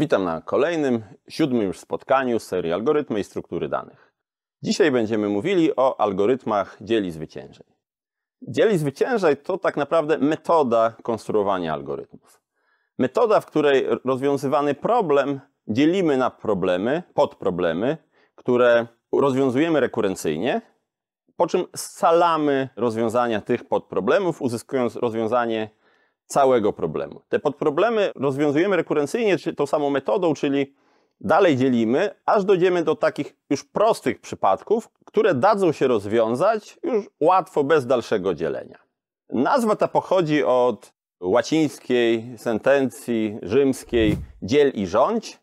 Witam na kolejnym, siódmym już spotkaniu z serii Algorytmy i struktury danych. Dzisiaj będziemy mówili o algorytmach dzieli zwyciężeń. Dzieli zwyciężaj to tak naprawdę metoda konstruowania algorytmów. Metoda, w której rozwiązywany problem dzielimy na problemy, podproblemy, które rozwiązujemy rekurencyjnie, po czym scalamy rozwiązania tych podproblemów, uzyskując rozwiązanie całego problemu. Te podproblemy rozwiązujemy rekurencyjnie tą samą metodą, czyli dalej dzielimy, aż dojdziemy do takich już prostych przypadków, które dadzą się rozwiązać już łatwo, bez dalszego dzielenia. Nazwa ta pochodzi od łacińskiej sentencji rzymskiej dziel i rządź,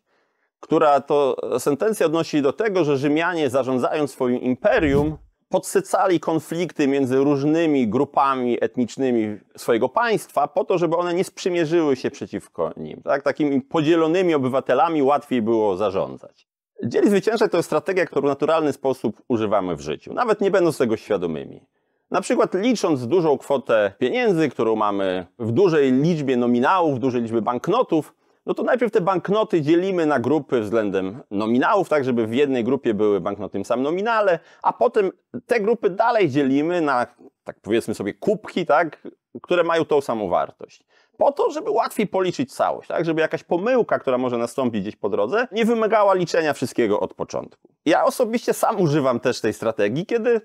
która to sentencja odnosi do tego, że Rzymianie zarządzają swoim imperium podsycali konflikty między różnymi grupami etnicznymi swojego państwa po to, żeby one nie sprzymierzyły się przeciwko nim. Tak? Takimi podzielonymi obywatelami łatwiej było zarządzać. Dzieli zwyciężać to jest strategia, którą w naturalny sposób używamy w życiu, nawet nie będąc tego świadomymi. Na przykład licząc dużą kwotę pieniędzy, którą mamy w dużej liczbie nominałów, w dużej liczbie banknotów, no to najpierw te banknoty dzielimy na grupy względem nominałów, tak żeby w jednej grupie były banknoty w tym samym nominale, a potem te grupy dalej dzielimy na, tak powiedzmy sobie, kubki, tak, które mają tą samą wartość. Po to, żeby łatwiej policzyć całość, tak, żeby jakaś pomyłka, która może nastąpić gdzieś po drodze, nie wymagała liczenia wszystkiego od początku. Ja osobiście sam używam też tej strategii, kiedy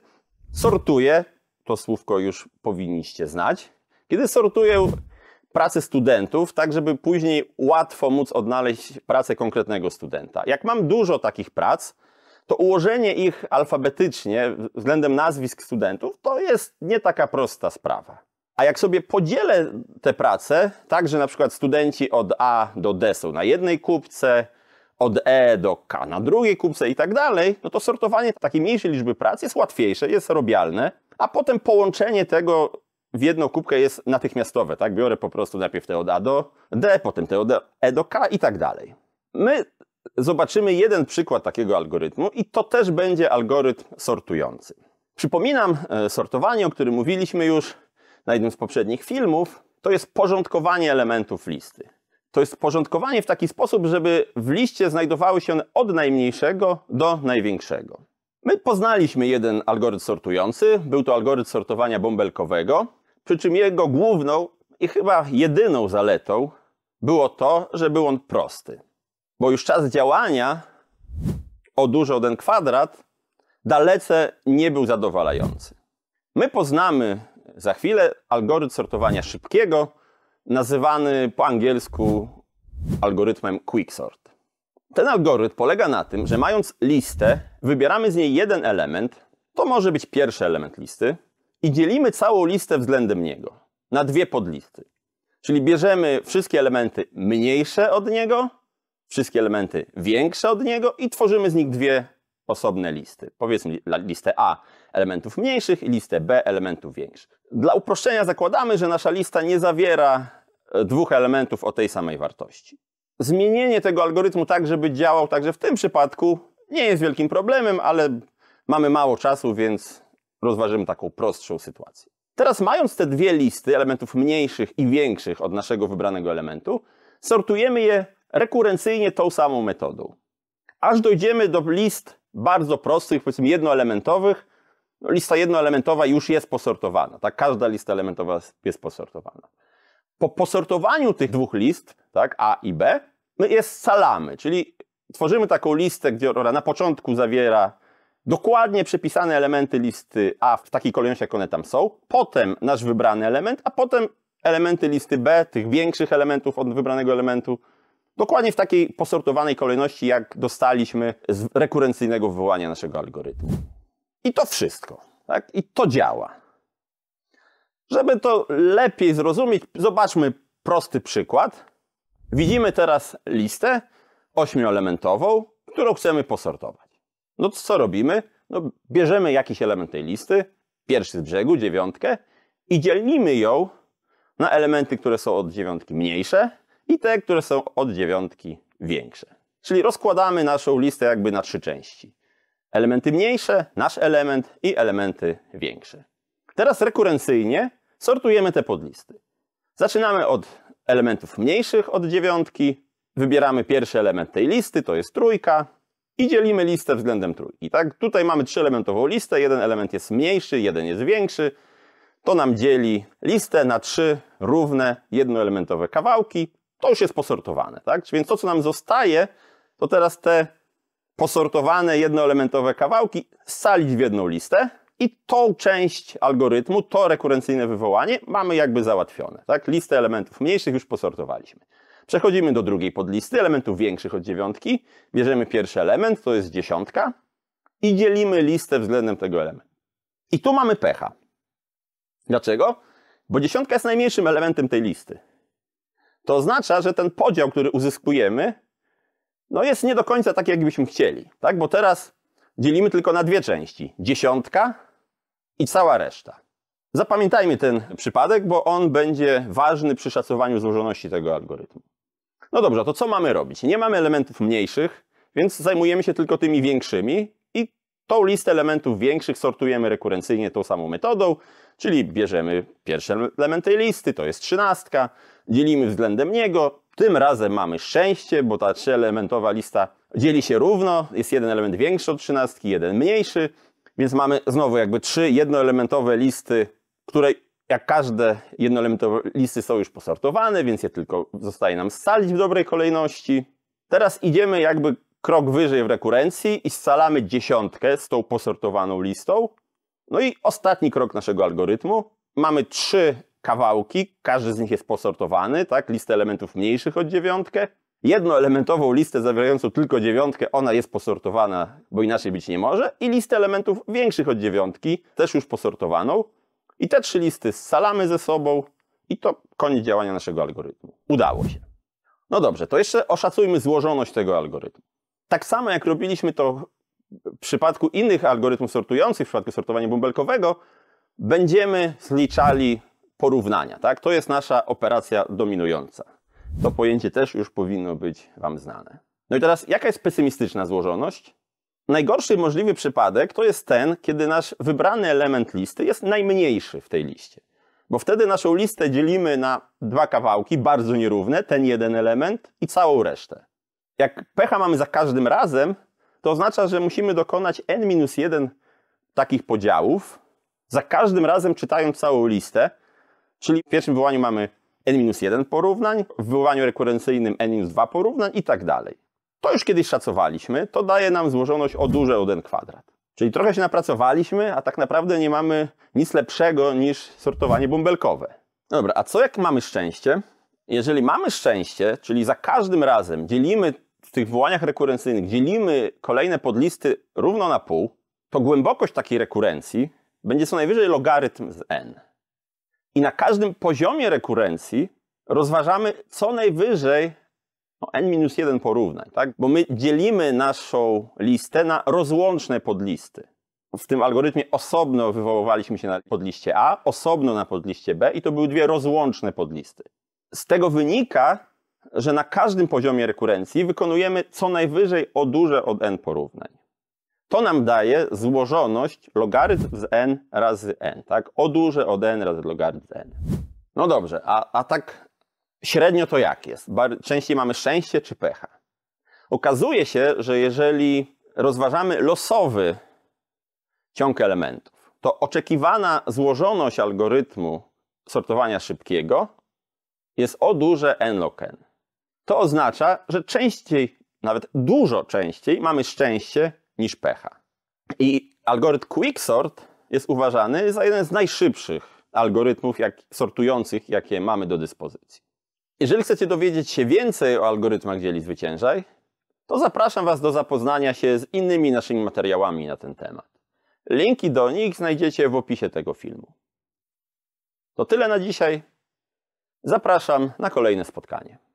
sortuję, to słówko już powinniście znać, kiedy sortuję pracy studentów, tak żeby później łatwo móc odnaleźć pracę konkretnego studenta. Jak mam dużo takich prac, to ułożenie ich alfabetycznie względem nazwisk studentów to jest nie taka prosta sprawa. A jak sobie podzielę te prace, tak że na przykład studenci od A do D są na jednej kubce, od E do K na drugiej kubce i tak dalej, no to sortowanie takiej mniejszej liczby prac jest łatwiejsze, jest robialne, a potem połączenie tego w jedną kubkę jest natychmiastowe, tak? Biorę po prostu najpierw te od A do D, potem te od E do K i tak dalej. My zobaczymy jeden przykład takiego algorytmu i to też będzie algorytm sortujący. Przypominam e, sortowanie, o którym mówiliśmy już na jednym z poprzednich filmów. To jest porządkowanie elementów listy. To jest porządkowanie w taki sposób, żeby w liście znajdowały się one od najmniejszego do największego. My poznaliśmy jeden algorytm sortujący. Był to algorytm sortowania bąbelkowego. Przy czym jego główną i chyba jedyną zaletą było to, że był on prosty. Bo już czas działania o dużo ten kwadrat dalece nie był zadowalający. My poznamy za chwilę algorytm sortowania szybkiego, nazywany po angielsku algorytmem quicksort. Ten algorytm polega na tym, że mając listę, wybieramy z niej jeden element. To może być pierwszy element listy, i dzielimy całą listę względem niego na dwie podlisty. Czyli bierzemy wszystkie elementy mniejsze od niego, wszystkie elementy większe od niego i tworzymy z nich dwie osobne listy. Powiedzmy listę A elementów mniejszych i listę B elementów większych. Dla uproszczenia zakładamy, że nasza lista nie zawiera e, dwóch elementów o tej samej wartości. Zmienienie tego algorytmu tak, żeby działał także w tym przypadku nie jest wielkim problemem, ale mamy mało czasu, więc rozważymy taką prostszą sytuację. Teraz mając te dwie listy elementów mniejszych i większych od naszego wybranego elementu, sortujemy je rekurencyjnie tą samą metodą. Aż dojdziemy do list bardzo prostych, powiedzmy jednoelementowych. No, lista jednoelementowa już jest posortowana. Tak? Każda lista elementowa jest posortowana. Po posortowaniu tych dwóch list, tak, A i B, my no, je scalamy, czyli tworzymy taką listę, która na początku zawiera dokładnie przepisane elementy listy A w takiej kolejności, jak one tam są, potem nasz wybrany element, a potem elementy listy B, tych większych elementów od wybranego elementu, dokładnie w takiej posortowanej kolejności, jak dostaliśmy z rekurencyjnego wywołania naszego algorytmu. I to wszystko. Tak? I to działa. Żeby to lepiej zrozumieć, zobaczmy prosty przykład. Widzimy teraz listę ośmioelementową, którą chcemy posortować. No to co robimy? No bierzemy jakiś element tej listy, pierwszy z brzegu, dziewiątkę i dzielimy ją na elementy, które są od dziewiątki mniejsze i te, które są od dziewiątki większe. Czyli rozkładamy naszą listę jakby na trzy części. Elementy mniejsze, nasz element i elementy większe. Teraz rekurencyjnie sortujemy te podlisty. Zaczynamy od elementów mniejszych od dziewiątki, wybieramy pierwszy element tej listy, to jest trójka, i dzielimy listę względem trójki. Tak? Tutaj mamy trzyelementową listę, jeden element jest mniejszy, jeden jest większy. To nam dzieli listę na trzy równe jednoelementowe kawałki. To już jest posortowane. Tak? Więc to, co nam zostaje, to teraz te posortowane jednoelementowe kawałki scalić w jedną listę i tą część algorytmu, to rekurencyjne wywołanie mamy jakby załatwione. Tak? Listę elementów mniejszych już posortowaliśmy. Przechodzimy do drugiej podlisty, elementów większych od dziewiątki. Bierzemy pierwszy element, to jest dziesiątka i dzielimy listę względem tego elementu. I tu mamy pecha. Dlaczego? Bo dziesiątka jest najmniejszym elementem tej listy. To oznacza, że ten podział, który uzyskujemy, no jest nie do końca tak, jakbyśmy chcieli. Tak? Bo teraz dzielimy tylko na dwie części. Dziesiątka i cała reszta. Zapamiętajmy ten przypadek, bo on będzie ważny przy szacowaniu złożoności tego algorytmu. No dobrze, to co mamy robić? Nie mamy elementów mniejszych, więc zajmujemy się tylko tymi większymi i tą listę elementów większych sortujemy rekurencyjnie tą samą metodą, czyli bierzemy pierwszy element tej listy, to jest trzynastka, dzielimy względem niego, tym razem mamy szczęście, bo ta trzyelementowa lista dzieli się równo, jest jeden element większy od trzynastki, jeden mniejszy, więc mamy znowu jakby trzy jednoelementowe listy które jak każde jednoelementowe listy są już posortowane, więc je tylko zostaje nam scalić w dobrej kolejności. Teraz idziemy jakby krok wyżej w rekurencji i scalamy dziesiątkę z tą posortowaną listą. No i ostatni krok naszego algorytmu. Mamy trzy kawałki, każdy z nich jest posortowany, tak? Listę elementów mniejszych od dziewiątkę. Jednoelementową listę zawierającą tylko dziewiątkę, ona jest posortowana, bo inaczej być nie może. I listę elementów większych od dziewiątki, też już posortowaną. I te trzy listy scalamy ze sobą i to koniec działania naszego algorytmu. Udało się. No dobrze, to jeszcze oszacujmy złożoność tego algorytmu. Tak samo jak robiliśmy to w przypadku innych algorytmów sortujących, w przypadku sortowania bąbelkowego, będziemy zliczali porównania. Tak? To jest nasza operacja dominująca. To pojęcie też już powinno być Wam znane. No i teraz, jaka jest pesymistyczna złożoność? Najgorszy możliwy przypadek to jest ten, kiedy nasz wybrany element listy jest najmniejszy w tej liście. Bo wtedy naszą listę dzielimy na dwa kawałki, bardzo nierówne, ten jeden element i całą resztę. Jak pecha mamy za każdym razem, to oznacza, że musimy dokonać n-1 takich podziałów, za każdym razem czytając całą listę, czyli w pierwszym wywołaniu mamy n-1 porównań, w wywołaniu rekurencyjnym n-2 porównań i tak dalej. To już kiedyś szacowaliśmy, to daje nam złożoność o duże o 1 kwadrat. Czyli trochę się napracowaliśmy, a tak naprawdę nie mamy nic lepszego niż sortowanie bąbelkowe. No dobra, a co jak mamy szczęście? Jeżeli mamy szczęście, czyli za każdym razem dzielimy w tych wołaniach rekurencyjnych, dzielimy kolejne podlisty równo na pół, to głębokość takiej rekurencji będzie co najwyżej logarytm z n. I na każdym poziomie rekurencji rozważamy co najwyżej no, n-1 porównań, tak? Bo my dzielimy naszą listę na rozłączne podlisty. W tym algorytmie osobno wywoływaliśmy się na podliście A, osobno na podliście B i to były dwie rozłączne podlisty. Z tego wynika, że na każdym poziomie rekurencji wykonujemy co najwyżej o duże od n porównań. To nam daje złożoność logarytm z n razy n, tak? O duże od n razy logarytm z n. No dobrze, a, a tak Średnio to jak jest? Częściej mamy szczęście czy pecha? Okazuje się, że jeżeli rozważamy losowy ciąg elementów, to oczekiwana złożoność algorytmu sortowania szybkiego jest o duże n log n. To oznacza, że częściej, nawet dużo częściej mamy szczęście niż pecha. I algorytm quicksort jest uważany za jeden z najszybszych algorytmów jak, sortujących, jakie mamy do dyspozycji. Jeżeli chcecie dowiedzieć się więcej o algorytmach dzieli zwyciężaj, to zapraszam Was do zapoznania się z innymi naszymi materiałami na ten temat. Linki do nich znajdziecie w opisie tego filmu. To tyle na dzisiaj. Zapraszam na kolejne spotkanie.